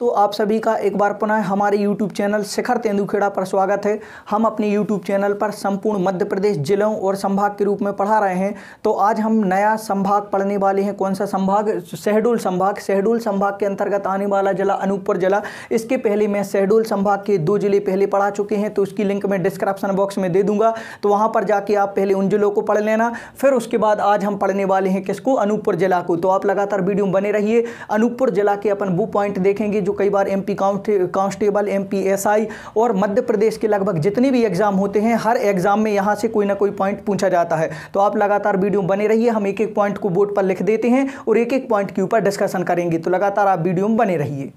तो आप सभी का एक बार पुनः हमारे YouTube चैनल शिखर तेंदुखेड़ा पर स्वागत है हम अपने YouTube चैनल पर संपूर्ण मध्य प्रदेश जिलों और संभाग के रूप में पढ़ा रहे हैं तो आज हम नया संभाग पढ़ने वाले हैं कौन सा संभाग शहडोल संभाग शहडोल संभाग के अंतर्गत आने वाला जिला अनूपपुर जिला इसके पहले मैं शहडोल संभाग के दो जिले पहले पढ़ा चुके हैं तो उसकी लिंक मैं डिस्क्रिप्सन बॉक्स में दे दूंगा तो वहाँ पर जाके आप पहले उन जिलों को पढ़ लेना फिर उसके बाद आज हम पढ़ने वाले हैं किसको अनूपपुर जिला को तो आप लगातार वीडियो बने रहिए अनूपपुर जिला के अपन वो पॉइंट देखेंगे जो कई बार M P constable M P S I और मध्य प्रदेश के लगभग जितने भी एग्ज़ाम होते हैं हर एग्ज़ाम में यहाँ से कोई ना कोई पॉइंट पूछा जाता है तो आप लगातार वीडियो बने रहिए हम एक एक पॉइंट को बोर्ड पर लिख देते हैं और एक एक पॉइंट के ऊपर डिस्कशन करेंगे तो लगातार आप वीडियो में बने रहिए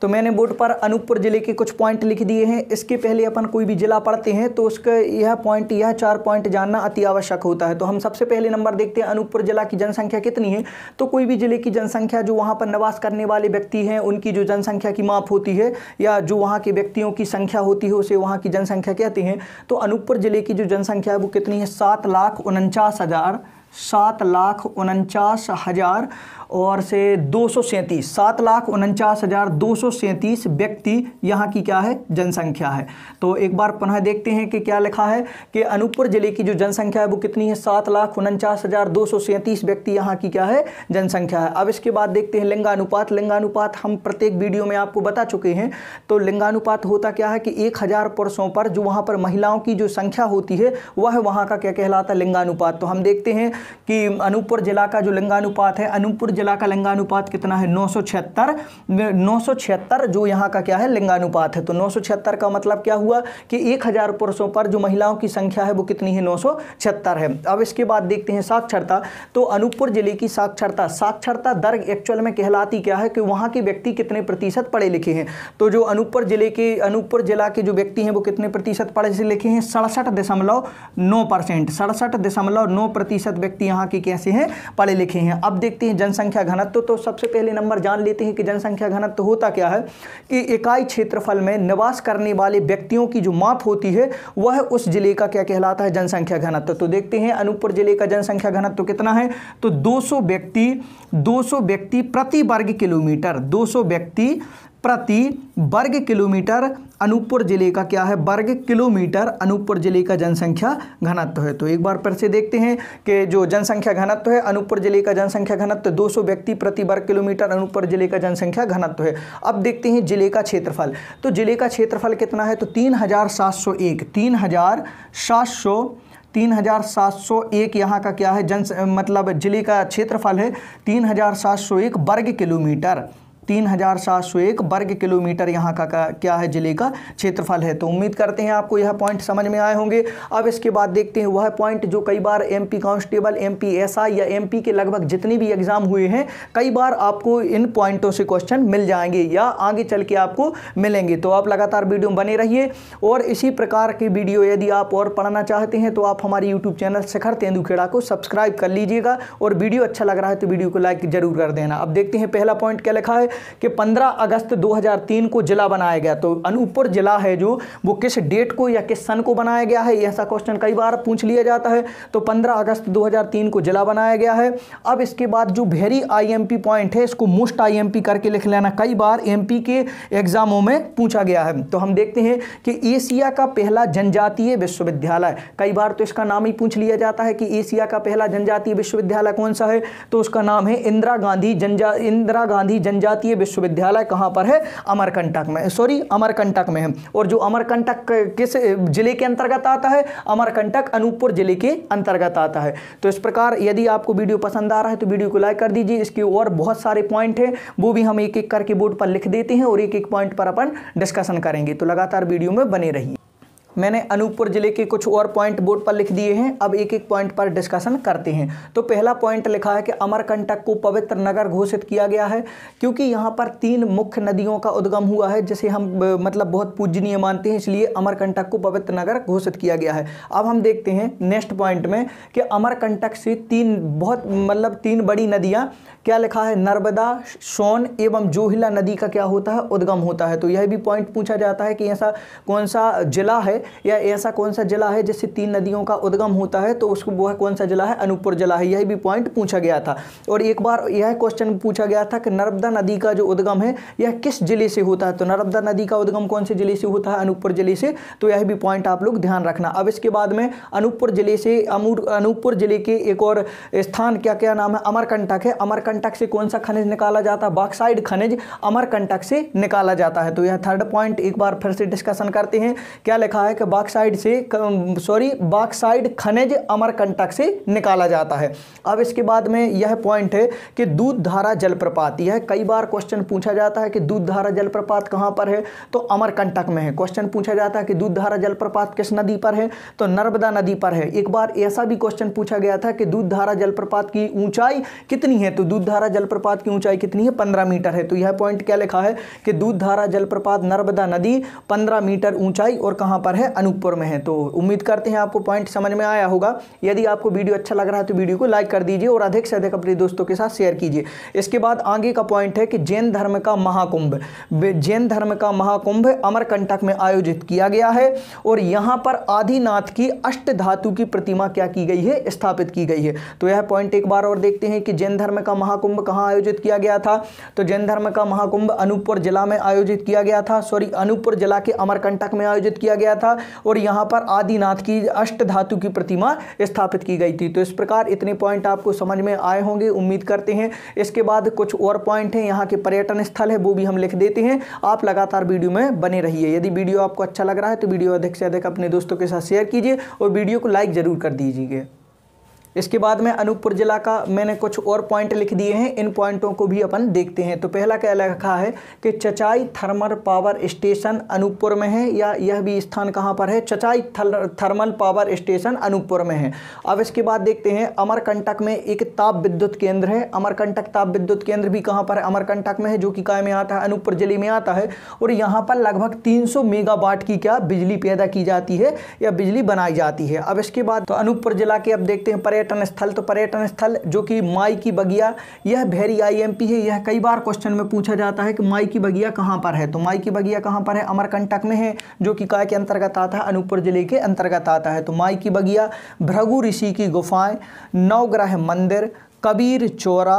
तो मैंने बोर्ड पर अनूपपुर ज़िले के कुछ पॉइंट लिख दिए हैं इसके पहले अपन कोई भी ज़िला पढ़ते हैं तो उसका यह पॉइंट यह चार पॉइंट जानना अति आवश्यक होता है तो हम सबसे पहले नंबर देखते हैं अनूपपुर ज़िला की जनसंख्या कितनी है तो कोई भी ज़िले की जनसंख्या जो वहाँ पर निवास करने वाले व्यक्ति हैं उनकी जो जनसंख्या की माप होती है या जो वहाँ के व्यक्तियों की संख्या होती है उसे वहाँ की जनसंख्या कहते हैं तो अनूपपुर ज़िले की जो जनसंख्या है वो कितनी है सात लाख उनचास हज़ार सात लाख उनचास हज़ार और से दो सौ सैंतीस सात लाख उनचास हज़ार दो सौ सैंतीस व्यक्ति यहाँ की क्या है जनसंख्या है तो एक बार पुनः देखते हैं कि क्या लिखा है कि अनूपपुर ज़िले की जो जनसंख्या है वो कितनी है सात लाख उनचास हज़ार दो सौ सैंतीस व्यक्ति यहाँ की क्या है जनसंख्या है अब इसके बाद देखते हैं लिंगानुपात लिंगानुपात हम प्रत्येक वीडियो में आपको बता चुके हैं तो लिंगानुपात होता क्या है कि एक हज़ार पुरुषों पर जो वहाँ पर महिलाओं की जो संख्या होती है वह वहाँ का क्या कहलाता है लिंगानुपात तो हम देखते हैं कि अनूपपुर जिला का जो लिंगानुपात है अनूपपुर जिला का लिंगानुपात कितना है नौ सौ छिहत्तर नौ सौ छिहत्तर जो यहाँ का क्या है लिंगानुपात है तो नौ सौ छिहत्तर का मतलब क्या हुआ कि एक हज़ार पुरुषों पर जो महिलाओं की संख्या है वो कितनी है नौ सौ छिहत्तर है अब इसके बाद देखते हैं साक्षरता तो अनूपपुर जिले की साक्षरता साक्षरता दर एक्चुअल में कहलाती क्या है कि वहाँ के व्यक्ति कितने प्रतिशत पढ़े लिखे हैं तो जो अनूपपुर जिले के अनूपपुर जिला के जो व्यक्ति हैं वो कितने प्रतिशत पढ़े लिखे हैं सड़सठ दशमलव नौ परसेंट सड़सठ दशमलव नौ प्रतिशत व्यक्ति यहाँ के कैसे हैं पढ़े लिखे हैं अब देखते हैं जनसंख्या जनसंख्या घनत्व तो सबसे पहले नंबर जान लेते हैं कि जनसंख्या घनत्व होता क्या है कि इकाई क्षेत्रफल में निवास करने वाले व्यक्तियों की जो माप होती है वह उस जिले का क्या कहलाता है जनसंख्या घनत्व तो देखते हैं अनूपपुर जिले का जनसंख्या घनत्व कितना है तो दो व्यक्ति दो व्यक्ति प्रति वर्ग किलोमीटर दो व्यक्ति प्रति वर्ग किलोमीटर अनूपपुर जिले का क्या है वर्ग किलोमीटर अनूपपुर जिले का जनसंख्या घनत्व है तो एक बार फिर से देखते हैं कि जो जनसंख्या घनत्व है अनूपपुर जिले का जनसंख्या घनत्व 200 व्यक्ति प्रति वर्ग किलोमीटर अनूपपुर जिले का जनसंख्या घनत्व है अब देखते हैं जिले का क्षेत्रफल तो जिले का क्षेत्रफल कितना है तो तीन हजार सात सौ एक तीन हजार सात सौ तीन हज़ार सात सौ एक यहाँ का क्या है जन मतलब जिले का क्षेत्रफल है तीन हज़ार सात सौ एक वर्ग किलोमीटर तीन हज़ार सात सौ एक वर्ग किलोमीटर यहाँ का, क्या है ज़िले का क्षेत्रफल है तो उम्मीद करते हैं आपको यह पॉइंट समझ में आए होंगे अब इसके बाद देखते हैं वह पॉइंट जो कई बार एम कांस्टेबल एमपी एसआई या एम के लगभग जितने भी एग्ज़ाम हुए हैं कई बार आपको इन पॉइंटों से क्वेश्चन मिल जाएंगे या आगे चल के आपको मिलेंगे तो आप लगातार वीडियो बने रहिए और इसी प्रकार की वीडियो यदि आप और पढ़ना चाहते हैं तो आप हमारे यूट्यूब चैनल शिखर तेंदुखेड़ा को सब्सक्राइब कर लीजिएगा और वीडियो अच्छा लग रहा है तो वीडियो को लाइक जरूर कर देना अब देखते हैं पहला पॉइंट क्या लिखा है कि 15 अगस्त 2003 को जिला बनाया गया तो अनूपपुर जिला है जो वो किस डेट को या किस सन को बनाया गया है ऐसा क्वेश्चन कई बार पूछ लिया जाता है तो 15 अगस्त 2003 को जिला बनाया गया है अब इसके बाद जो भेरी आईएमपी पॉइंट है इसको मोस्ट आईएमपी करके लिख लेना कई बार एम के एग्जामों में पूछा गया है तो हम देखते हैं कि एशिया का पहला जनजातीय विश्वविद्यालय कई बार तो इसका नाम ही पूछ लिया जाता है कि एशिया का पहला जनजातीय विश्वविद्यालय कौन सा है तो उसका नाम है इंदिरा गांधी जनजा इंदिरा गांधी जनजातीय भारतीय विश्वविद्यालय कहाँ पर है अमरकंटक में सॉरी अमरकंटक में है और जो अमरकंटक किस जिले के अंतर्गत आता है अमरकंटक अनूपपुर जिले के अंतर्गत आता है तो इस प्रकार यदि आपको वीडियो पसंद आ रहा है तो वीडियो को लाइक कर दीजिए इसके और बहुत सारे पॉइंट हैं वो भी हम एक एक करके बोर्ड पर लिख देते हैं और एक एक पॉइंट पर अपन डिस्कशन करेंगे तो लगातार वीडियो में बने रहिए मैंने अनूपपुर ज़िले के कुछ और पॉइंट बोर्ड पर लिख दिए हैं अब एक एक पॉइंट पर डिस्कशन करते हैं तो पहला पॉइंट लिखा है कि अमरकंटक को पवित्र नगर घोषित किया गया है क्योंकि यहाँ पर तीन मुख्य नदियों का उद्गम हुआ है जिसे हम मतलब बहुत पूजनीय मानते हैं इसलिए अमरकंटक को पवित्र नगर घोषित किया गया है अब हम देखते हैं नेक्स्ट पॉइंट में कि अमरकंटक से तीन बहुत मतलब तीन बड़ी नदियाँ क्या लिखा है नर्मदा सोन एवं जोहिला नदी का क्या होता है उद्गम होता है तो यह भी पॉइंट पूछा जाता है कि ऐसा कौन सा जिला है या ऐसा कौन सा जिला है जिससे तीन नदियों का उद्गम होता है तो उसको वो कौन सा जिला है अनूपपुर जिला है यह भी पॉइंट पूछा गया था और एक बार यह क्वेश्चन पूछा गया था कि नर्मदा नदी का जो उद्गम है यह किस जिले से होता है तो नर्मदा नदी का उद्गम कौन से जिले से होता है अनूपपुर जिले से तो यह भी पॉइंट आप लोग ध्यान रखना अब इसके बाद में अनूपपुर जिले से अनूपपुर जिले के एक और स्थान क्या क्या नाम है अमरकंटक है अमरकंटक से कौन सा खनिज निकाला जाता है बॉक्साइड खनिज अमरकंटक से निकाला जाता है तो यह थर्ड पॉइंट एक बार फिर से डिस्कशन करते हैं क्या लिखा है ब्लैक बाक्साइड से सॉरी बाक्साइड खनिज अमरकंटक से निकाला जाता है अब इसके बाद में यह पॉइंट है कि दूध धारा जलप्रपात यह कई बार क्वेश्चन पूछा जाता है कि दूध धारा जलप्रपात कहाँ पर है तो अमरकंटक में है क्वेश्चन पूछा जाता है कि दूध धारा जलप्रपात किस नदी पर है तो नर्मदा नदी पर है एक बार ऐसा भी क्वेश्चन पूछा गया था कि दूध धारा जलप्रपात की ऊंचाई कितनी है तो दूध धारा जलप्रपात की ऊंचाई कितनी है पंद्रह मीटर है तो यह पॉइंट क्या लिखा है कि दूध धारा जलप्रपात नर्मदा नदी पंद्रह मीटर ऊंचाई और कहां पर है अनूपपुर में है तो उम्मीद करते हैं आपको पॉइंट समझ में आया होगा यदि आपको वीडियो अच्छा लग रहा है तो वीडियो को लाइक कर दीजिए और अधिक से अधिक अपने दोस्तों के साथ शेयर कीजिए इसके बाद आगे का पॉइंट है कि जैन धर्म का महाकुंभ जैन धर्म का महाकुंभ अमरकंटक में आयोजित किया गया है और यहाँ पर आदिनाथ की अष्ट धातु की प्रतिमा क्या की गई है स्थापित की गई है तो यह पॉइंट एक बार और देखते हैं कि जैन धर्म का महाकुंभ कहाँ आयोजित किया गया था तो जैन धर्म का महाकुंभ अनूपपुर जिला में आयोजित किया गया था सॉरी अनूपपुर जिला के अमरकंटक में आयोजित किया गया था था और यहाँ पर आदिनाथ की अष्ट धातु की प्रतिमा स्थापित की गई थी तो इस प्रकार इतने पॉइंट आपको समझ में आए होंगे उम्मीद करते हैं इसके बाद कुछ और पॉइंट हैं यहाँ के पर्यटन स्थल है वो भी हम लिख देते हैं आप लगातार वीडियो में बने रहिए यदि वीडियो आपको अच्छा लग रहा है तो वीडियो अधिक से अधिक अपने दोस्तों के साथ शेयर कीजिए और वीडियो को लाइक ज़रूर कर दीजिए इसके बाद में अनूपपुर ज़िला का मैंने कुछ और पॉइंट लिख दिए हैं इन पॉइंटों को भी अपन देखते हैं तो पहला क्या लिखा है कि Chachai thermal power station Anuppur में है या यह भी स्थान कहाँ पर है Chachai thermal power station Anuppur में है अब इसके बाद देखते हैं अमरकंटक में एक ताप विद्युत केंद्र है अमरकंटक ताप विद्युत केंद्र भी कहाँ पर है अमरकंटक में है जो कि काय में आता है अनूपपुर जिले में आता है और यहाँ पर लगभग तीन मेगावाट की क्या बिजली पैदा की जाती है या बिजली बनाई जाती है अब इसके बाद तो अनूपपुर जिला के अब देखते हैं पर्यटन स्थल तो पर्यटन स्थल जो कि माई की बगिया यह भेरी आईएमपी है यह कई बार क्वेश्चन में पूछा जाता है कि माई की बगिया कहाँ पर है तो माई की बगिया कहाँ पर है अमरकंटक में है जो कि काय के अंतर्गत आता है अनूपपुर जिले के अंतर्गत आता है तो माई की बगिया भृगु ऋषि की गुफाएं नवग्रह मंदिर कबीर चोरा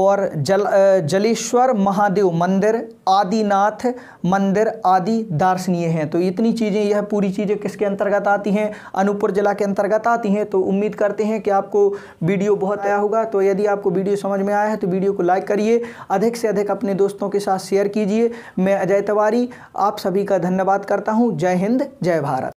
और जल जलेश्वर महादेव मंदिर आदिनाथ मंदिर आदि दार्शनीय हैं तो इतनी चीज़ें यह पूरी चीज़ें किसके अंतर्गत आती हैं अनूपपुर ज़िला के अंतर्गत आती हैं तो उम्मीद करते हैं कि आपको वीडियो बहुत आया होगा तो यदि आपको वीडियो समझ में आया है तो वीडियो को लाइक करिए अधिक से अधिक अपने दोस्तों के साथ शेयर कीजिए मैं अजय तिवारी आप सभी का धन्यवाद करता हूँ जय हिंद जय भारत